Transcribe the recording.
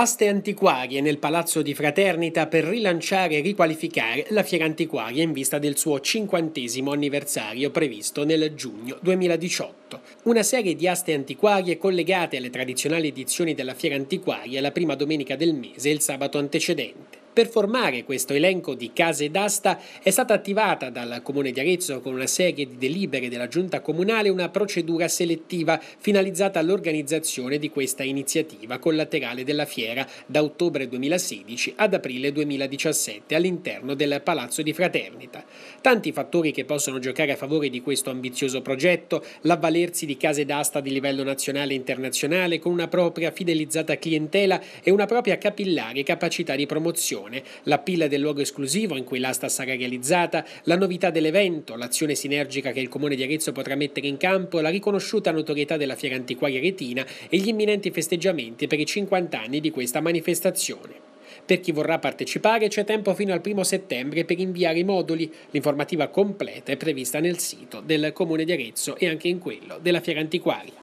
Aste antiquarie nel Palazzo di Fraternita per rilanciare e riqualificare la fiera antiquaria in vista del suo cinquantesimo anniversario previsto nel giugno 2018. Una serie di aste antiquarie collegate alle tradizionali edizioni della fiera antiquaria la prima domenica del mese e il sabato antecedente. Per formare questo elenco di case d'asta è stata attivata dal Comune di Arezzo con una serie di delibere della Giunta Comunale una procedura selettiva finalizzata all'organizzazione di questa iniziativa collaterale della fiera da ottobre 2016 ad aprile 2017 all'interno del Palazzo di Fraternita. Tanti fattori che possono giocare a favore di questo ambizioso progetto, l'avvalersi di case d'asta di livello nazionale e internazionale con una propria fidelizzata clientela e una propria capillare capacità di promozione programmazione, la pila del luogo esclusivo in cui l'asta sarà realizzata, la novità dell'evento, l'azione sinergica che il Comune di Arezzo potrà mettere in campo, la riconosciuta notorietà della fiera antiquaria retina e gli imminenti festeggiamenti per i 50 anni di questa manifestazione. Per chi vorrà partecipare c'è tempo fino al 1 settembre per inviare i moduli. L'informativa completa è prevista nel sito del Comune di Arezzo e anche in quello della Fiera Antiquaria.